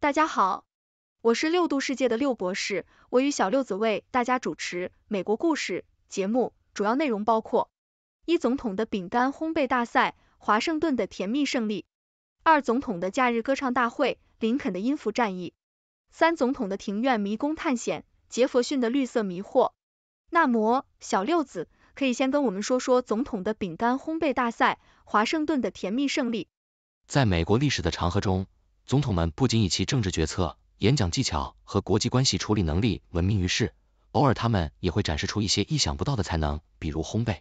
大家好，我是六度世界的六博士，我与小六子为大家主持美国故事节目，主要内容包括：一、总统的饼干烘焙大赛，华盛顿的甜蜜胜利；二、总统的假日歌唱大会，林肯的音符战役；三、总统的庭院迷宫探险，杰佛逊的绿色迷惑。那么，小六子可以先跟我们说说总统的饼干烘焙大赛，华盛顿的甜蜜胜利。在美国历史的长河中，总统们不仅以其政治决策、演讲技巧和国际关系处理能力闻名于世，偶尔他们也会展示出一些意想不到的才能，比如烘焙。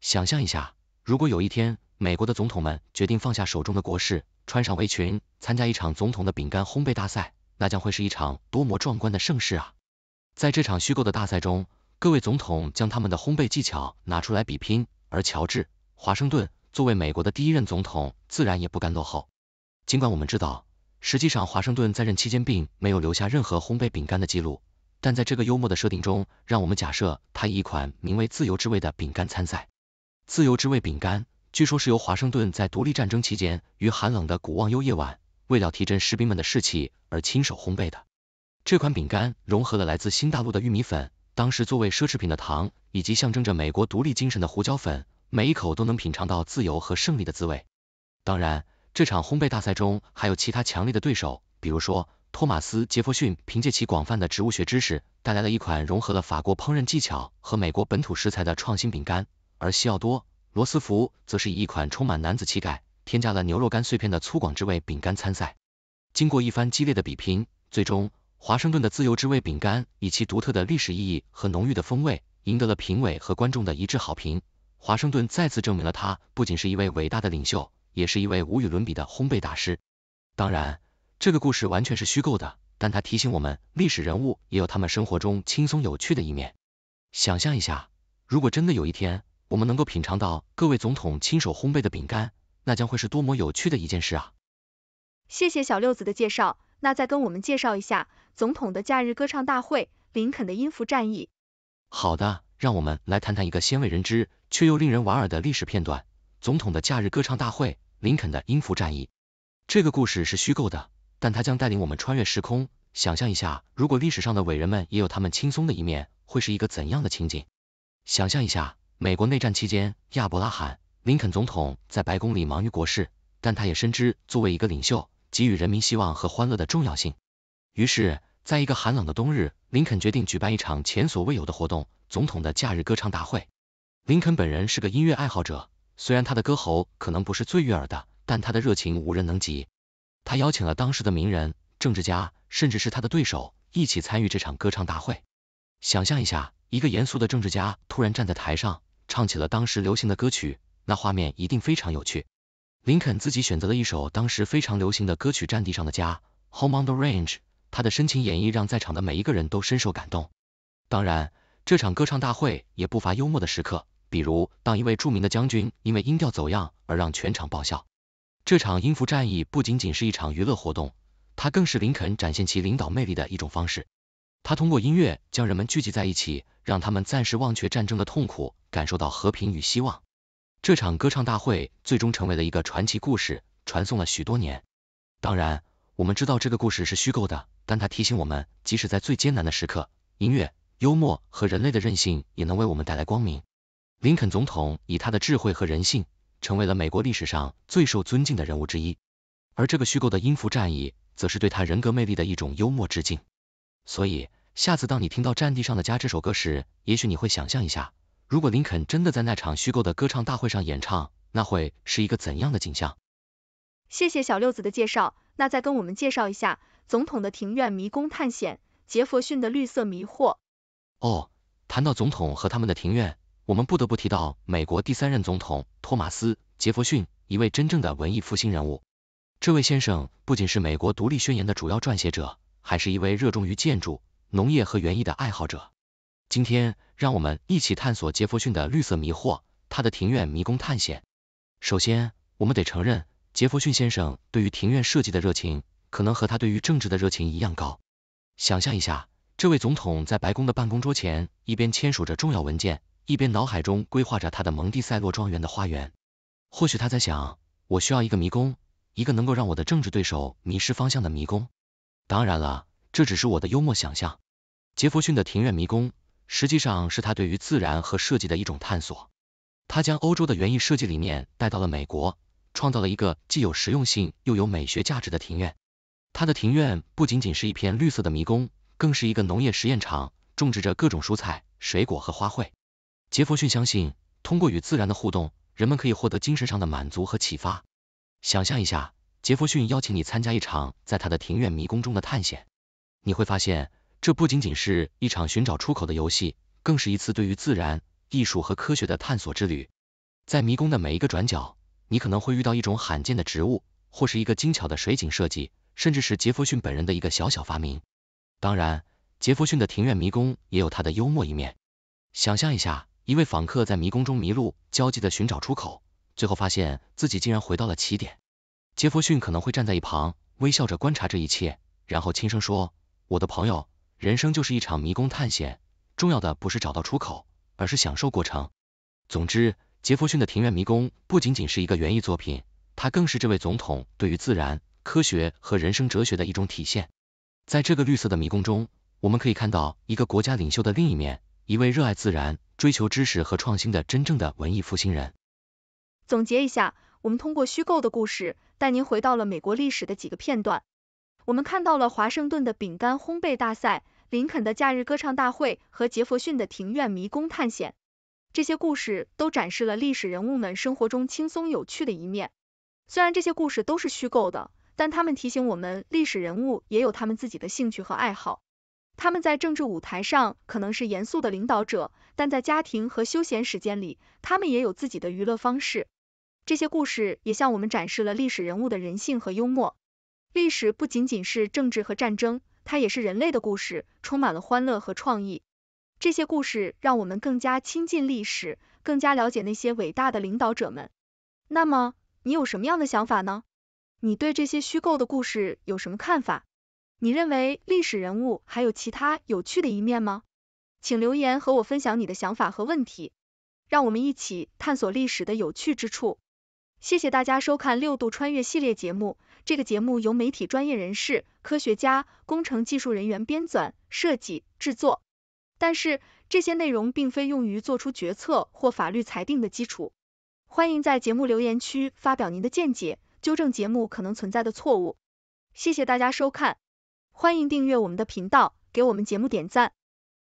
想象一下，如果有一天美国的总统们决定放下手中的国事，穿上围裙参加一场总统的饼干烘焙大赛，那将会是一场多么壮观的盛事啊！在这场虚构的大赛中，各位总统将他们的烘焙技巧拿出来比拼，而乔治·华盛顿作为美国的第一任总统，自然也不甘落后。尽管我们知道，实际上，华盛顿在任期间并没有留下任何烘焙饼干的记录，但在这个幽默的设定中，让我们假设他以一款名为“自由之味”的饼干参赛。自由之味饼干据说是由华盛顿在独立战争期间，于寒冷的古忘忧夜晚，为了提振士兵们的士气而亲手烘焙的。这款饼干融合了来自新大陆的玉米粉，当时作为奢侈品的糖，以及象征着美国独立精神的胡椒粉，每一口都能品尝到自由和胜利的滋味。当然。这场烘焙大赛中还有其他强力的对手，比如说托马斯杰弗逊凭借其广泛的植物学知识，带来了一款融合了法国烹饪技巧和美国本土食材的创新饼干；而西奥多罗斯福则是以一款充满男子气概、添加了牛肉干碎片的粗犷之味饼干参赛。经过一番激烈的比拼，最终华盛顿的自由之味饼干以其独特的历史意义和浓郁的风味，赢得了评委和观众的一致好评。华盛顿再次证明了他不仅是一位伟大的领袖。也是一位无与伦比的烘焙大师。当然，这个故事完全是虚构的，但它提醒我们，历史人物也有他们生活中轻松有趣的一面。想象一下，如果真的有一天，我们能够品尝到各位总统亲手烘焙的饼干，那将会是多么有趣的一件事啊！谢谢小六子的介绍，那再跟我们介绍一下总统的假日歌唱大会、林肯的音符战役。好的，让我们来谈谈一个鲜为人知却又令人莞尔的历史片段——总统的假日歌唱大会。林肯的音符战役，这个故事是虚构的，但它将带领我们穿越时空，想象一下，如果历史上的伟人们也有他们轻松的一面，会是一个怎样的情景？想象一下，美国内战期间，亚伯拉罕·林肯总统在白宫里忙于国事，但他也深知作为一个领袖，给予人民希望和欢乐的重要性。于是，在一个寒冷的冬日，林肯决定举办一场前所未有的活动——总统的假日歌唱大会。林肯本人是个音乐爱好者。虽然他的歌喉可能不是最悦耳的，但他的热情无人能及。他邀请了当时的名人、政治家，甚至是他的对手，一起参与这场歌唱大会。想象一下，一个严肃的政治家突然站在台上，唱起了当时流行的歌曲，那画面一定非常有趣。林肯自己选择了一首当时非常流行的歌曲《战地上的家》（Home on the Range），他的深情演绎让在场的每一个人都深受感动。当然，这场歌唱大会也不乏幽默的时刻。比如，当一位著名的将军因为音调走样而让全场爆笑。这场音符战役不仅仅是一场娱乐活动，它更是林肯展现其领导魅力的一种方式。他通过音乐将人们聚集在一起，让他们暂时忘却战争的痛苦，感受到和平与希望。这场歌唱大会最终成为了一个传奇故事，传颂了许多年。当然，我们知道这个故事是虚构的，但它提醒我们，即使在最艰难的时刻，音乐、幽默和人类的韧性也能为我们带来光明。林肯总统以他的智慧和人性，成为了美国历史上最受尊敬的人物之一。而这个虚构的音符战役，则是对他人格魅力的一种幽默致敬。所以，下次当你听到《战地上的家》这首歌时，也许你会想象一下，如果林肯真的在那场虚构的歌唱大会上演唱，那会是一个怎样的景象？谢谢小六子的介绍，那再跟我们介绍一下《总统的庭院迷宫探险》、杰佛逊的绿色迷惑。哦，谈到总统和他们的庭院。我们不得不提到美国第三任总统托马斯·杰弗逊，一位真正的文艺复兴人物。这位先生不仅是美国独立宣言的主要撰写者，还是一位热衷于建筑、农业和园艺的爱好者。今天，让我们一起探索杰弗逊的绿色迷惑，他的庭院迷宫探险。首先，我们得承认，杰弗逊先生对于庭院设计的热情，可能和他对于政治的热情一样高。想象一下，这位总统在白宫的办公桌前，一边签署着重要文件。一边脑海中规划着他的蒙蒂塞洛庄园的花园，或许他在想：我需要一个迷宫，一个能够让我的政治对手迷失方向的迷宫。当然了，这只是我的幽默想象。杰弗逊的庭院迷宫实际上是他对于自然和设计的一种探索。他将欧洲的园艺设计理念带到了美国，创造了一个既有实用性又有美学价值的庭院。他的庭院不仅仅是一片绿色的迷宫，更是一个农业实验场，种植着各种蔬菜、水果和花卉。杰弗逊相信，通过与自然的互动，人们可以获得精神上的满足和启发。想象一下，杰弗逊邀请你参加一场在他的庭院迷宫中的探险，你会发现，这不仅仅是一场寻找出口的游戏，更是一次对于自然、艺术和科学的探索之旅。在迷宫的每一个转角，你可能会遇到一种罕见的植物，或是一个精巧的水景设计，甚至是杰弗逊本人的一个小小发明。当然，杰弗逊的庭院迷宫也有他的幽默一面。想象一下。一位访客在迷宫中迷路，焦急地寻找出口，最后发现自己竟然回到了起点。杰弗逊可能会站在一旁，微笑着观察这一切，然后轻声说：“我的朋友，人生就是一场迷宫探险，重要的不是找到出口，而是享受过程。”总之，杰弗逊的庭院迷宫不仅仅是一个园艺作品，它更是这位总统对于自然、科学和人生哲学的一种体现。在这个绿色的迷宫中，我们可以看到一个国家领袖的另一面，一位热爱自然。追求知识和创新的真正的文艺复兴人。总结一下，我们通过虚构的故事带您回到了美国历史的几个片段。我们看到了华盛顿的饼干烘焙大赛、林肯的假日歌唱大会和杰弗逊的庭院迷宫探险。这些故事都展示了历史人物们生活中轻松有趣的一面。虽然这些故事都是虚构的，但他们提醒我们，历史人物也有他们自己的兴趣和爱好。他们在政治舞台上可能是严肃的领导者。但在家庭和休闲时间里，他们也有自己的娱乐方式。这些故事也向我们展示了历史人物的人性和幽默。历史不仅仅是政治和战争，它也是人类的故事，充满了欢乐和创意。这些故事让我们更加亲近历史，更加了解那些伟大的领导者们。那么，你有什么样的想法呢？你对这些虚构的故事有什么看法？你认为历史人物还有其他有趣的一面吗？请留言和我分享你的想法和问题，让我们一起探索历史的有趣之处。谢谢大家收看六度穿越系列节目，这个节目由媒体专业人士、科学家、工程技术人员编纂、设计、制作。但是这些内容并非用于做出决策或法律裁定的基础。欢迎在节目留言区发表您的见解，纠正节目可能存在的错误。谢谢大家收看，欢迎订阅我们的频道，给我们节目点赞。